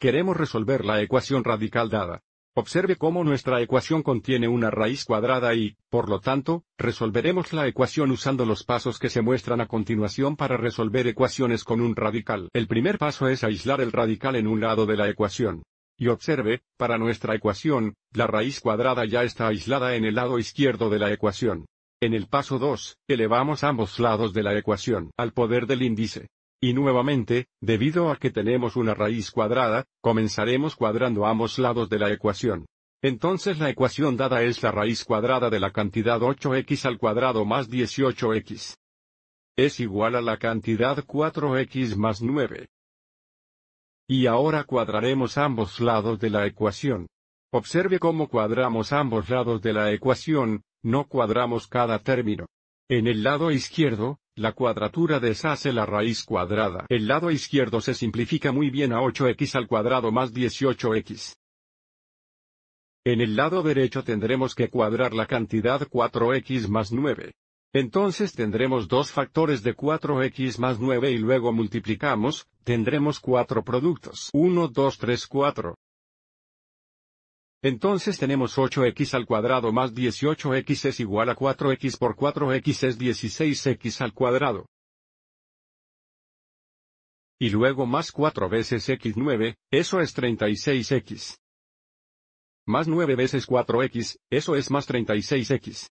Queremos resolver la ecuación radical dada. Observe cómo nuestra ecuación contiene una raíz cuadrada y, por lo tanto, resolveremos la ecuación usando los pasos que se muestran a continuación para resolver ecuaciones con un radical. El primer paso es aislar el radical en un lado de la ecuación. Y observe, para nuestra ecuación, la raíz cuadrada ya está aislada en el lado izquierdo de la ecuación. En el paso 2, elevamos ambos lados de la ecuación al poder del índice. Y nuevamente, debido a que tenemos una raíz cuadrada, comenzaremos cuadrando ambos lados de la ecuación. Entonces la ecuación dada es la raíz cuadrada de la cantidad 8x al cuadrado más 18x. Es igual a la cantidad 4x más 9. Y ahora cuadraremos ambos lados de la ecuación. Observe cómo cuadramos ambos lados de la ecuación, no cuadramos cada término. En el lado izquierdo, la cuadratura deshace la raíz cuadrada. El lado izquierdo se simplifica muy bien a 8x al cuadrado más 18x. En el lado derecho tendremos que cuadrar la cantidad 4x más 9. Entonces tendremos dos factores de 4x más 9 y luego multiplicamos, tendremos cuatro productos. 1, 2, 3, 4. Entonces tenemos 8x al cuadrado más 18x es igual a 4x por 4x es 16x al cuadrado. Y luego más 4 veces x9, eso es 36x. Más 9 veces 4x, eso es más 36x.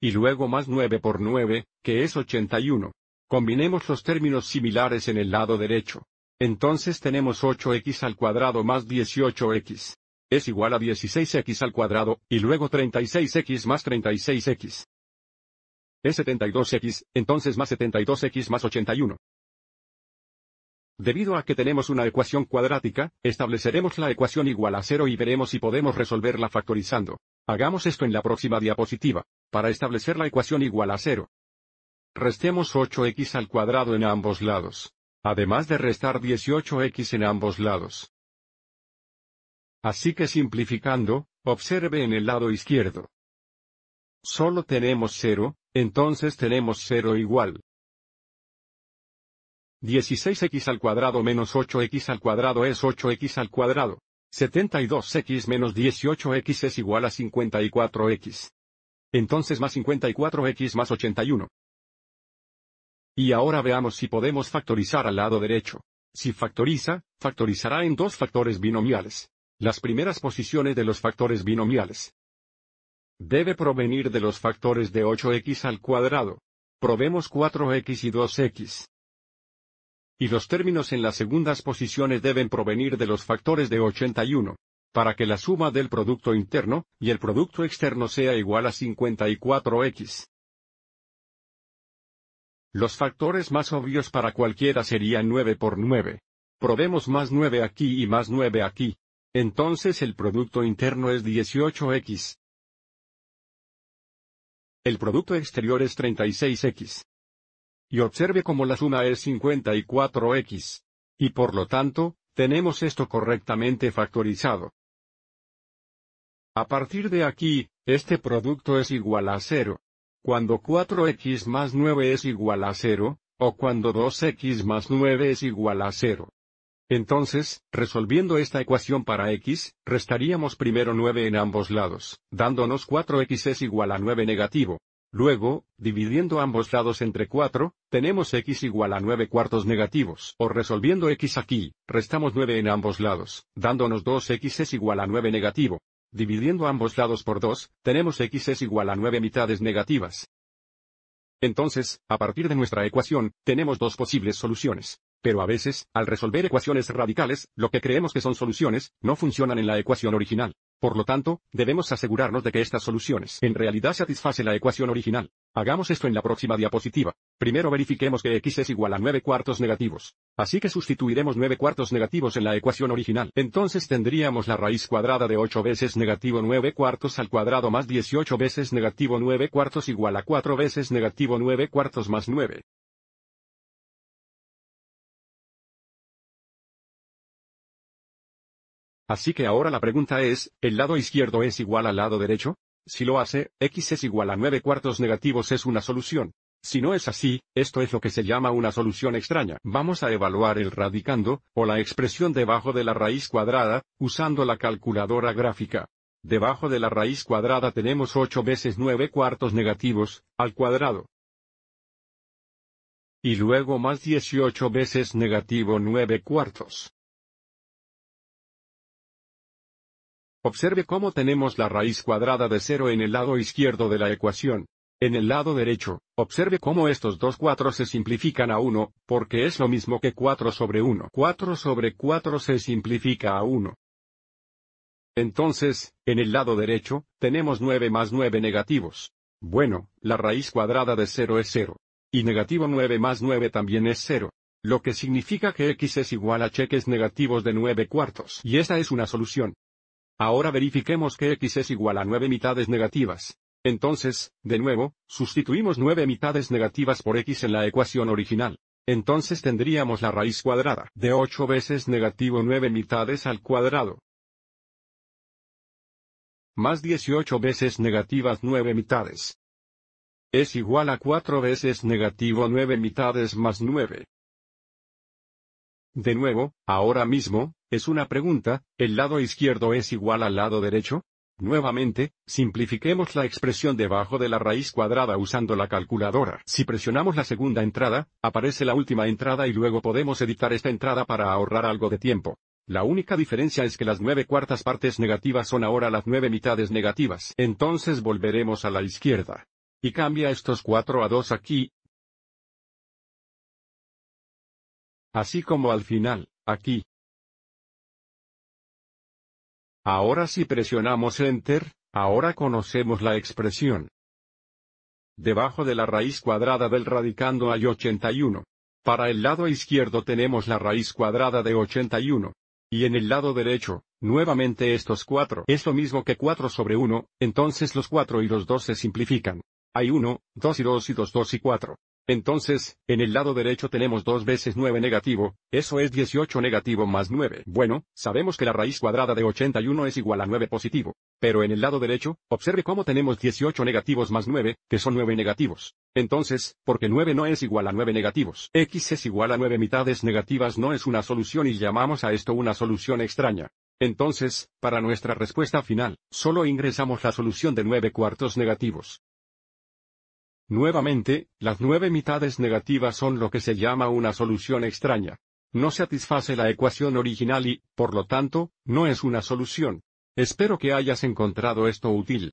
Y luego más 9 por 9, que es 81. Combinemos los términos similares en el lado derecho. Entonces tenemos 8x al cuadrado más 18x es igual a 16x al cuadrado, y luego 36x más 36x. Es 72x, entonces más 72x más 81. Debido a que tenemos una ecuación cuadrática, estableceremos la ecuación igual a 0 y veremos si podemos resolverla factorizando. Hagamos esto en la próxima diapositiva, para establecer la ecuación igual a cero. Restemos 8x al cuadrado en ambos lados. Además de restar 18x en ambos lados. Así que simplificando, observe en el lado izquierdo. Solo tenemos 0, entonces tenemos 0 igual. 16x al cuadrado menos 8x al cuadrado es 8x al cuadrado. 72x menos 18x es igual a 54x. Entonces más 54x más 81. Y ahora veamos si podemos factorizar al lado derecho. Si factoriza, factorizará en dos factores binomiales. Las primeras posiciones de los factores binomiales. Debe provenir de los factores de 8x al cuadrado. Probemos 4x y 2x. Y los términos en las segundas posiciones deben provenir de los factores de 81, para que la suma del producto interno y el producto externo sea igual a 54x. Los factores más obvios para cualquiera serían 9 por 9. Probemos más 9 aquí y más 9 aquí. Entonces el Producto Interno es 18x. El Producto Exterior es 36x. Y observe como la suma es 54x. Y por lo tanto, tenemos esto correctamente factorizado. A partir de aquí, este producto es igual a 0. Cuando 4x más 9 es igual a 0, o cuando 2x más 9 es igual a 0. Entonces, resolviendo esta ecuación para x, restaríamos primero 9 en ambos lados, dándonos 4x es igual a 9 negativo. Luego, dividiendo ambos lados entre 4, tenemos x igual a 9 cuartos negativos, o resolviendo x aquí, restamos 9 en ambos lados, dándonos 2x es igual a 9 negativo. Dividiendo ambos lados por 2, tenemos x es igual a 9 mitades negativas. Entonces, a partir de nuestra ecuación, tenemos dos posibles soluciones. Pero a veces, al resolver ecuaciones radicales, lo que creemos que son soluciones, no funcionan en la ecuación original. Por lo tanto, debemos asegurarnos de que estas soluciones en realidad satisfacen la ecuación original. Hagamos esto en la próxima diapositiva. Primero verifiquemos que x es igual a 9 cuartos negativos. Así que sustituiremos 9 cuartos negativos en la ecuación original. Entonces tendríamos la raíz cuadrada de 8 veces negativo 9 cuartos al cuadrado más 18 veces negativo 9 cuartos igual a 4 veces negativo 9 cuartos más 9. Así que ahora la pregunta es, ¿el lado izquierdo es igual al lado derecho? Si lo hace, x es igual a 9 cuartos negativos es una solución. Si no es así, esto es lo que se llama una solución extraña. Vamos a evaluar el radicando, o la expresión debajo de la raíz cuadrada, usando la calculadora gráfica. Debajo de la raíz cuadrada tenemos 8 veces 9 cuartos negativos, al cuadrado. Y luego más 18 veces negativo 9 cuartos. Observe cómo tenemos la raíz cuadrada de 0 en el lado izquierdo de la ecuación. En el lado derecho, observe cómo estos dos 4 se simplifican a 1, porque es lo mismo que 4 sobre 1. 4 sobre 4 se simplifica a 1. Entonces, en el lado derecho, tenemos 9 más 9 negativos. Bueno, la raíz cuadrada de 0 es 0. Y negativo 9 más 9 también es 0. Lo que significa que x es igual a cheques negativos de 9 cuartos. Y esa es una solución. Ahora verifiquemos que x es igual a 9 mitades negativas. Entonces, de nuevo, sustituimos 9 mitades negativas por x en la ecuación original. Entonces tendríamos la raíz cuadrada de 8 veces negativo 9 mitades al cuadrado. Más 18 veces negativas 9 mitades. Es igual a 4 veces negativo 9 mitades más 9. De nuevo, ahora mismo, es una pregunta, ¿el lado izquierdo es igual al lado derecho? Nuevamente, simplifiquemos la expresión debajo de la raíz cuadrada usando la calculadora. Si presionamos la segunda entrada, aparece la última entrada y luego podemos editar esta entrada para ahorrar algo de tiempo. La única diferencia es que las nueve cuartas partes negativas son ahora las nueve mitades negativas. Entonces volveremos a la izquierda. Y cambia estos cuatro a dos aquí, así como al final, aquí. Ahora si presionamos Enter, ahora conocemos la expresión. Debajo de la raíz cuadrada del radicando hay 81. Para el lado izquierdo tenemos la raíz cuadrada de 81. Y en el lado derecho, nuevamente estos 4. Es lo mismo que 4 sobre 1, entonces los 4 y los 2 se simplifican. Hay 1, 2 y 2 y 2, 2 y 4. Entonces, en el lado derecho tenemos 2 veces 9 negativo, eso es 18 negativo más 9. Bueno, sabemos que la raíz cuadrada de 81 es igual a 9 positivo. Pero en el lado derecho, observe cómo tenemos 18 negativos más 9, que son 9 negativos. Entonces, porque 9 no es igual a 9 negativos. X es igual a 9 mitades negativas no es una solución y llamamos a esto una solución extraña. Entonces, para nuestra respuesta final, solo ingresamos la solución de 9 cuartos negativos. Nuevamente, las nueve mitades negativas son lo que se llama una solución extraña. No satisface la ecuación original y, por lo tanto, no es una solución. Espero que hayas encontrado esto útil.